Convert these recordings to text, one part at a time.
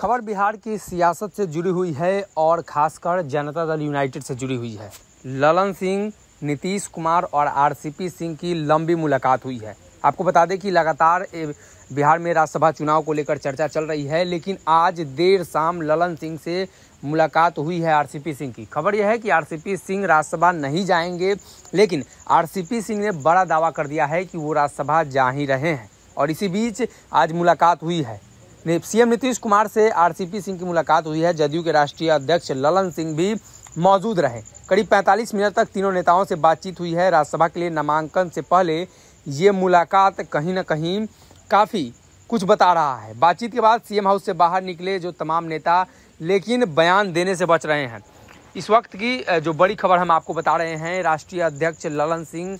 खबर बिहार की सियासत से जुड़ी हुई है और खासकर जनता दल यूनाइटेड से जुड़ी हुई है ललन सिंह नीतीश कुमार और आरसीपी सिंह की लंबी मुलाकात हुई है आपको बता दें कि लगातार बिहार में राज्यसभा चुनाव को लेकर चर्चा चल रही है लेकिन आज देर शाम ललन सिंह से मुलाकात हुई है आरसीपी सिंह की खबर यह है कि आरसीपी सिंह राज्यसभा नहीं जाएंगे लेकिन आरसीपी सिंह ने बड़ा दावा कर दिया है कि वो राज्यसभा जा ही रहे हैं और इसी बीच आज मुलाकात हुई है सीएम नीतीश कुमार से आरसीपी सिंह की मुलाकात हुई है जदयू के राष्ट्रीय अध्यक्ष ललन सिंह भी मौजूद रहे करीब 45 मिनट तक तीनों नेताओं से बातचीत हुई है राज्यसभा के लिए नामांकन से पहले ये मुलाकात कहीं ना कहीं काफ़ी कुछ बता रहा है बातचीत के बाद सीएम हाउस से बाहर निकले जो तमाम नेता लेकिन बयान देने से बच रहे हैं इस वक्त की जो बड़ी खबर हम आपको बता रहे हैं राष्ट्रीय अध्यक्ष ललन सिंह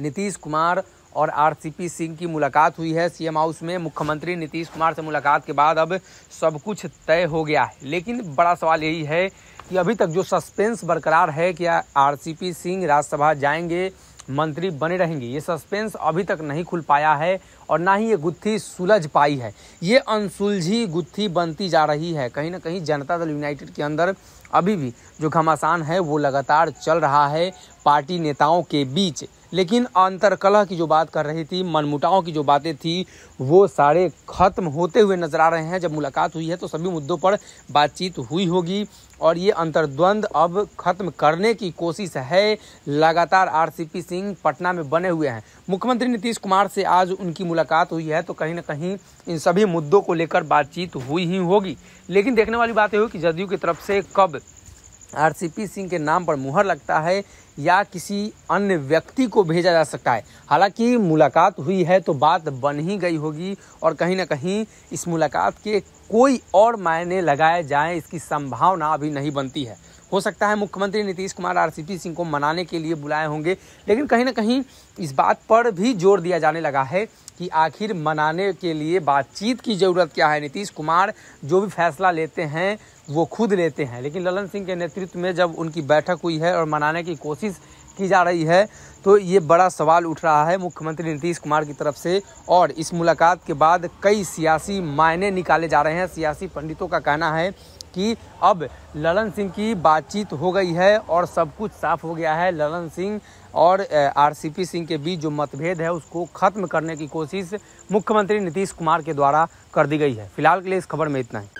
नीतीश कुमार और आरसीपी सिंह की मुलाकात हुई है सीएम हाउस में मुख्यमंत्री नीतीश कुमार से मुलाकात के बाद अब सब कुछ तय हो गया है लेकिन बड़ा सवाल यही है कि अभी तक जो सस्पेंस बरकरार है क्या आरसीपी सिंह राज्यसभा जाएंगे मंत्री बने रहेंगे ये सस्पेंस अभी तक नहीं खुल पाया है और ना ही ये गुत्थी सुलझ पाई है ये अनसुलझी गुत्थी बनती जा रही है कहीं ना कहीं जनता दल यूनाइटेड के अंदर अभी भी जो घमासान है वो लगातार चल रहा है पार्टी नेताओं के बीच लेकिन अंतरकलह की जो बात कर रही थी मनमुटाव की जो बातें थी वो सारे खत्म होते हुए नजर आ रहे हैं जब मुलाकात हुई है तो सभी मुद्दों पर बातचीत हुई होगी और ये अंतर्द्वंद अब खत्म करने की कोशिश है लगातार आरसीपी सिंह पटना में बने हुए हैं मुख्यमंत्री नीतीश कुमार से आज उनकी मुलाकात हुई है तो कहीं ना कहीं इन सभी मुद्दों को लेकर बातचीत हुई ही होगी लेकिन देखने वाली बात यह हो कि जदयू की तरफ से कब आरसीपी सिंह के नाम पर मुहर लगता है या किसी अन्य व्यक्ति को भेजा जा सकता है हालांकि मुलाकात हुई है तो बात बन ही गई होगी और कहीं ना कहीं इस मुलाकात के कोई और मायने लगाए जाएं इसकी संभावना अभी नहीं बनती है हो सकता है मुख्यमंत्री नीतीश कुमार आरसीपी सिंह को मनाने के लिए बुलाए होंगे लेकिन कहीं ना कहीं इस बात पर भी जोर दिया जाने लगा है कि आखिर मनाने के लिए बातचीत की ज़रूरत क्या है नीतीश कुमार जो भी फैसला लेते हैं वो खुद लेते हैं लेकिन ललन सिंह के नेतृत्व में जब उनकी बैठक हुई है और मनाने की कोशिश की जा रही है तो ये बड़ा सवाल उठ रहा है मुख्यमंत्री नीतीश कुमार की तरफ से और इस मुलाकात के बाद कई सियासी मायने निकाले जा रहे हैं सियासी पंडितों का कहना है कि अब ललन सिंह की बातचीत हो गई है और सब कुछ साफ हो गया है ललन सिंह और आरसीपी सिंह के बीच जो मतभेद है उसको खत्म करने की कोशिश मुख्यमंत्री नीतीश कुमार के द्वारा कर दी गई है फिलहाल के लिए इस खबर में इतना ही